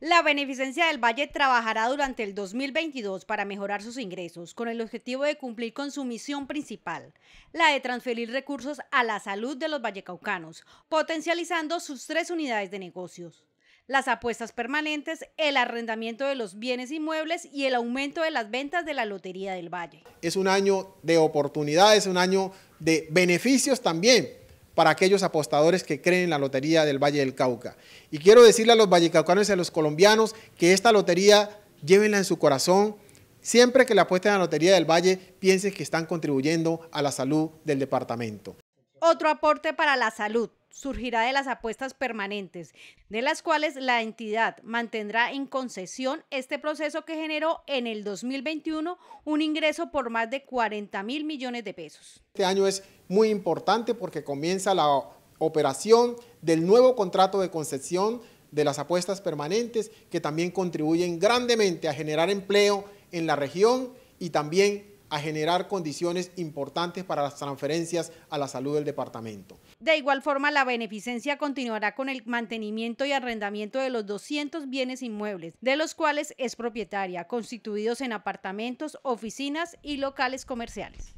La Beneficencia del Valle trabajará durante el 2022 para mejorar sus ingresos con el objetivo de cumplir con su misión principal, la de transferir recursos a la salud de los vallecaucanos, potencializando sus tres unidades de negocios, las apuestas permanentes, el arrendamiento de los bienes inmuebles y el aumento de las ventas de la Lotería del Valle. Es un año de oportunidades, un año de beneficios también para aquellos apostadores que creen en la lotería del Valle del Cauca. Y quiero decirle a los vallecaucanos y a los colombianos que esta lotería llévenla en su corazón. Siempre que la apuesten a la Lotería del Valle, piensen que están contribuyendo a la salud del departamento. Otro aporte para la salud surgirá de las apuestas permanentes, de las cuales la entidad mantendrá en concesión este proceso que generó en el 2021 un ingreso por más de 40 mil millones de pesos. Este año es muy importante porque comienza la operación del nuevo contrato de concesión de las apuestas permanentes que también contribuyen grandemente a generar empleo en la región y también a generar condiciones importantes para las transferencias a la salud del departamento. De igual forma, la beneficencia continuará con el mantenimiento y arrendamiento de los 200 bienes inmuebles, de los cuales es propietaria, constituidos en apartamentos, oficinas y locales comerciales.